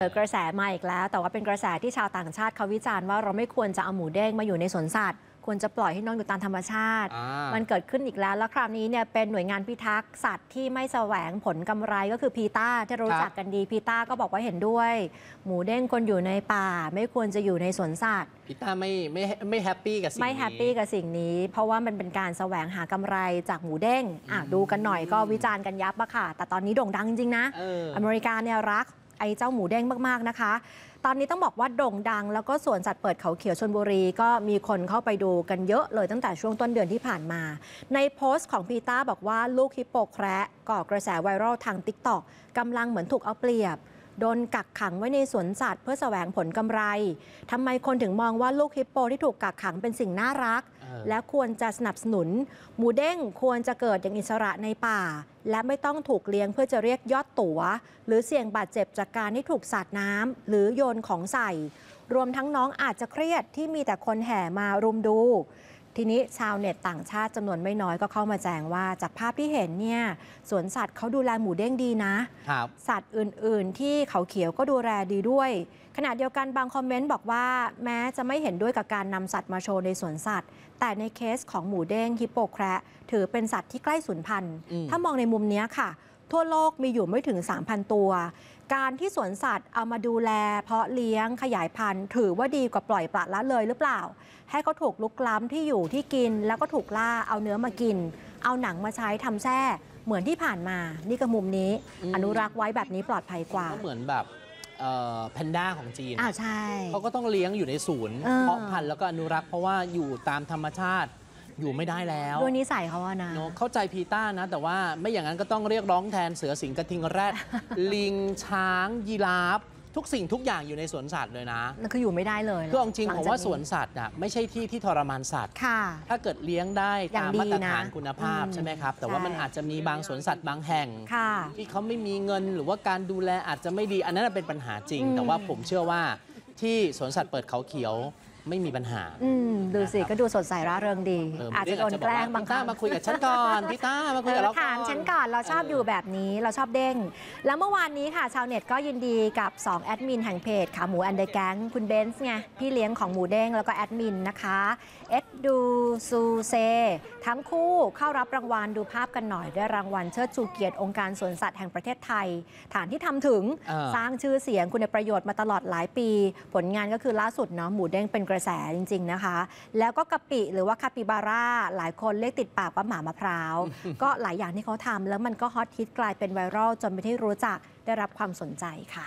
เกิดกระแสมาอีกแล้ว แต่ว่าเป็นกระแสที่ชาวต่างชาติเขาวิจารณ์ว่าเราไม่ควรจะเอาหมูเด้งมาอยู่ในสวนสัตว์ ควรจะปล่อยให้นอนอยู่ตามธรรมชาติ มันเกิดขึ้นอีกแล้วแล้วคราวนี้เนี่ยเป็นหน่วยงานพิทักษ์สัตว์ที่ไม่แสวงผลกำไรก็คือพีตาที่รู้จักกันดี พีตาก็บอกว่าเห็นด้วย หมูเด้งคนอยู่ในป่า ไม่ควรจะอยู่ในสวนสัตว์พีตาไม่ไม่ไม่แฮปปี้กับสิ่งไม่แฮปปี้กับสิ่งนี้เพราะว่ามันเป็นการแสวงหากำไรจากหมูเด้งอ่ะดูกันหน่อยก็วิจารณ์กันยับอะค่ะ แต่ตอนนี้โด่งดังจริงนะอเมริกาเนี่ยรักไอ้เจ้าหมูแดงมากๆนะคะ ตอนนี้ต้องบอกว่าโด่งดัง แล้วก็สวนสัตว์เปิด เขาเขียวชนบุรี ก็มีคนเข้าไปดูกันเยอะเลยตั้งแต่ช่วงต้นเดือนที่ผ่านมา ในโพสต์ของพีต้าบอกว่าลูกฮิปโปแคระก่อกระแสไวรัลทางติ๊กต็อกกำลังเหมือนถูกเอาเปรียบโดนกักขังไว้ในสวนสัตว์เพื่อแสวงผลกำไร ทำไมคนถึงมองว่าลูกฮิปโปที่ถูกกักขังเป็นสิ่งน่ารัก และควรจะสนับสนุน หมูเด้งควรจะเกิดอย่างอิสระในป่า และไม่ต้องถูกเลี้ยงเพื่อจะเรียกยอดตัว๋ว หรือเสี่ยงบาดเจ็บจากการที่ถูกสาดน้ำ หรือโยนของใส่ รวมทั้งน้องอาจจะเครียดที่มีแต่คนแห่มารุมดูทีนี้ชาวเน็ตต่างชาติจำนวนไม่น้อยก็เข้ามาแจ้งว่า จากภาพที่เห็นเนี่ยสวนสัตว์เขาดูแลหมูเด้งดีนะสัตว์อื่น ๆ ที่เขาเขียวก็ดูแลดีด้วยขณะเดียวกันบางคอมเมนต์บอกว่าแม้จะไม่เห็นด้วยกับการนำสัตว์มาโชว์ในสวนสัตว์แต่ในเคสของหมูเด้งฮิปโปแครถือเป็นสัตว์ที่ใกล้สูญพันธุ์ ถ้ามองในมุมนี้ค่ะ ทั่วโลกมีอยู่ไม่ถึง3,000ตัวการที่สวนสัตว์เอามาดูแล เพาะเลี้ยงขยายพันธุ์ ถือว่าดีกว่าปล่อยปละละเลยหรือเปล่า ให้เขาถูกลุกล้ำที่อยู่ที่กิน แล้วก็ถูกล่าเอาเนื้อมากิน เอาหนังมาใช้ทำแส้เหมือนที่ผ่านมานี่ก็มุมนี้ อนุรักษ์ไว้แบบนี้ปลอดภัยกว่าก็เหมือนแบบแพนด้าของจีนอ่าใช่เขาก็ต้องเลี้ยงอยู่ในศูนย์ เพาะพันธุ์แล้วก็อนุรักษ์เพราะว่าอยู่ตามธรรมชาติอยู่ไม่ได้แล้วด้วยนิสัยเขาอะนะเนะ เข้าใจพีต้านะ แต่ว่าไม่อย่างนั้นก็ต้องเรียกร้องแทนเสือสิงห์กระทิงแรดลิงช้าง ยีราฟทุกสิ่งทุกอย่างอยู่ในสวนสัตว์เลยนะนั่นคืออยู่ไม่ได้เลยคืออาจริงผมว่าสวนสัตว์น่ะไม่ใช่ที่ที่ทรมานสัตว์ค่ะ ถ้าเกิดเลี้ยงได้ตามมาตรฐานคุณภาพใช่ไหมครับ แต่ว่ามันอาจจะมีบางสวนสัตว์บางแห่งที่เขาไม่มีเงินหรือว่าการดูแลอาจจะไม่ดีอันนั้นเป็นปัญหาจริง แต่ว่าผมเชื่อว่าที่สวนสัตว์เปิดเขาเขียวไม่มีปัญหา อืดูสิก็ดูสดใสร่าเริงดี อาจจะโดนแกล้งบางครั้งมาคุยกับฉันก่อน พี่ต้ามาคุยกับเราถามฉันก่อนเราชอบอยู่แบบนี้เราชอบเด้ง แล้วเมื่อวานนี้ค่ะ ชาวเน็ตก็ยินดีกับ 2 แอดมินแห่งเพจขาหมูอันเดอร์แกงคุณเบนซ์ไงพี่เลี้ยงของหมูเด้งแล้วก็แอดมินนะคะเอ็ดดูซูเซทั้งคู่เข้ารับรางวัลดูภาพกันหน่อยด้วยรางวัลเชิดชูเกียรติองค์การสวนสัตว์แห่งประเทศไทย ฐานที่ทำถึงสร้างชื่อเสียงคุณประโยชน์มาตลอดหลายปี ผลงานก็คือล่าสุดเนาะหมูเด้งเป็นกระระแสจริงๆนะคะ แล้วก็กะปิหรือว่าคาปิบาร่า หลายคนเรียกติดปากว่าหมามะพร้าว ก็หลายอย่างที่เขาทำแล้วมันก็ฮอตฮิตกลายเป็นไวรัลจนไปที่รู้จักได้รับความสนใจค่ะ